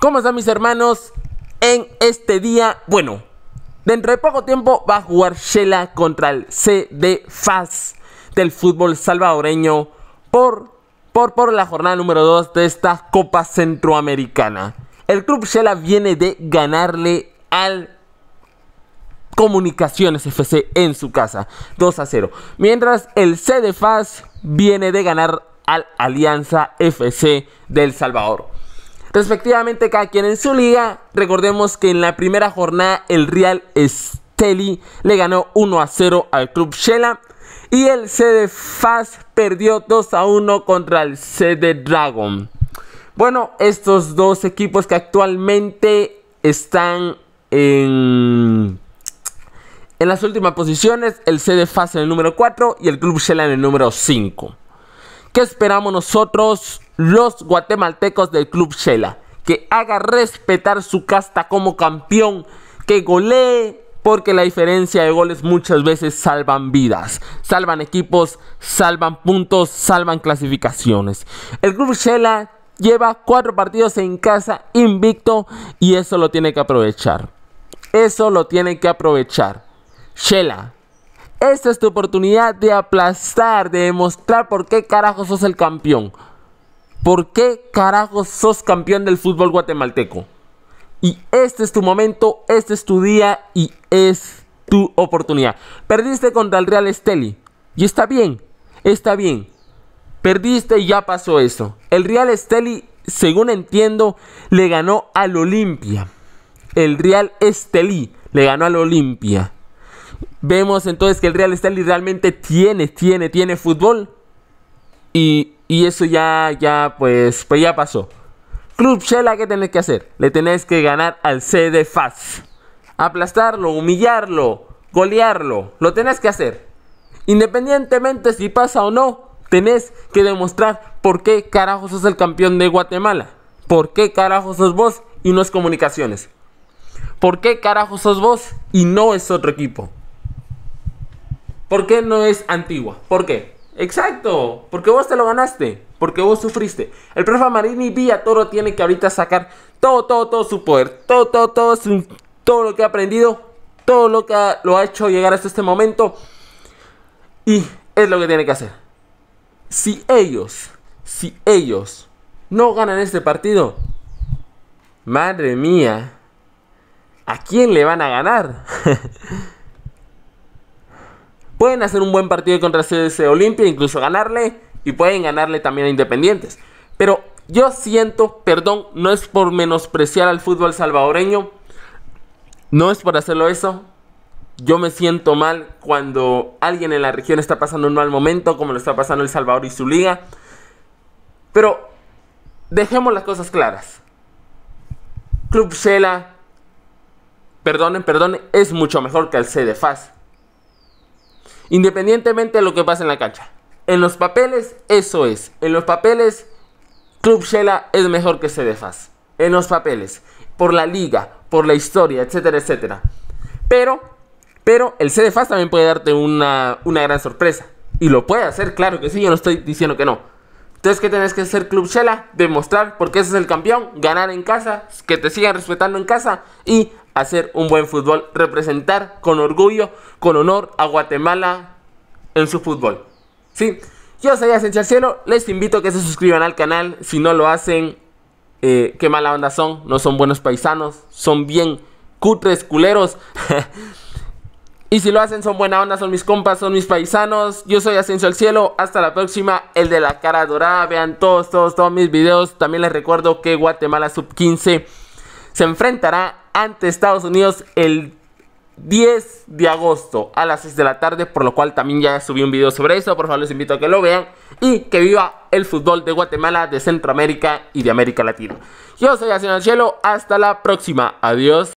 ¿Cómo están mis hermanos? En este día, bueno, dentro de poco tiempo va a jugar Shela contra el CD del fútbol salvadoreño por, por, por la jornada número 2 de esta Copa Centroamericana. El club Shela viene de ganarle al Comunicaciones FC en su casa, 2 a 0. Mientras el CD viene de ganar al Alianza FC del Salvador respectivamente cada quien en su liga. Recordemos que en la primera jornada el Real Esteli le ganó 1 a 0 al Club Shela y el CD Fast perdió 2 a 1 contra el CD Dragon. Bueno, estos dos equipos que actualmente están en, en las últimas posiciones, el CD Faz en el número 4 y el Club Shela en el número 5. ¿Qué esperamos nosotros, los guatemaltecos del Club Shela? Que haga respetar su casta como campeón, que golee, porque la diferencia de goles muchas veces salvan vidas, salvan equipos, salvan puntos, salvan clasificaciones. El Club Shela lleva cuatro partidos en casa invicto y eso lo tiene que aprovechar. Eso lo tiene que aprovechar. Shela, esta es tu oportunidad de aplastar, de demostrar por qué carajo sos el campeón. ¿Por qué carajo sos campeón del fútbol guatemalteco? Y este es tu momento, este es tu día y es tu oportunidad. Perdiste contra el Real Esteli. Y está bien, está bien. Perdiste y ya pasó eso. El Real Esteli, según entiendo, le ganó al Olimpia. El Real Esteli le ganó al Olimpia. Vemos entonces que el Real Estelí realmente tiene, tiene, tiene fútbol. Y, y eso ya, ya, pues, pues ya pasó. Club Shela, ¿qué tenés que hacer? Le tenés que ganar al CD FAS Aplastarlo, humillarlo, golearlo. Lo tenés que hacer. Independientemente si pasa o no, tenés que demostrar por qué carajos sos el campeón de Guatemala. ¿Por qué carajos sos vos y no es comunicaciones? ¿Por qué carajos sos vos y no es otro equipo? ¿Por qué no es antigua? ¿Por qué? Exacto, porque vos te lo ganaste, porque vos sufriste. El profe Marini Villa Toro tiene que ahorita sacar todo, todo, todo su poder, todo, todo, todo, su, todo lo que ha aprendido, todo lo que lo ha hecho llegar hasta este momento. Y es lo que tiene que hacer. Si ellos, si ellos no ganan este partido, madre mía, ¿a quién le van a ganar? Pueden hacer un buen partido contra CDC Olimpia, incluso ganarle, y pueden ganarle también a Independientes. Pero yo siento, perdón, no es por menospreciar al fútbol salvadoreño, no es por hacerlo eso. Yo me siento mal cuando alguien en la región está pasando un mal momento, como lo está pasando El Salvador y su liga. Pero dejemos las cosas claras. Club Cela, perdonen, perdonen, es mucho mejor que el CDFAS. Independientemente de lo que pase en la cancha. En los papeles, eso es. En los papeles, Club Shela es mejor que CDFAS. En los papeles. Por la liga, por la historia, etcétera, etcétera. Pero, pero el CDFAS también puede darte una, una gran sorpresa. Y lo puede hacer, claro que sí, yo no estoy diciendo que no. Entonces, ¿qué tenés que hacer, Club Shela? Demostrar porque ese es el campeón, ganar en casa, que te sigan respetando en casa y hacer un buen fútbol, representar con orgullo, con honor a Guatemala en su fútbol. Sí, yo soy Asensio Cielo, les invito a que se suscriban al canal, si no lo hacen, eh, qué mala onda son, no son buenos paisanos, son bien cutres, culeros. Y si lo hacen, son buena onda, son mis compas, son mis paisanos. Yo soy Ascenso al Cielo. Hasta la próxima. El de la cara dorada. Vean todos, todos, todos mis videos. También les recuerdo que Guatemala Sub 15 se enfrentará ante Estados Unidos el 10 de agosto a las 6 de la tarde. Por lo cual también ya subí un video sobre eso. Por favor, les invito a que lo vean. Y que viva el fútbol de Guatemala, de Centroamérica y de América Latina. Yo soy Ascenso al Cielo. Hasta la próxima. Adiós.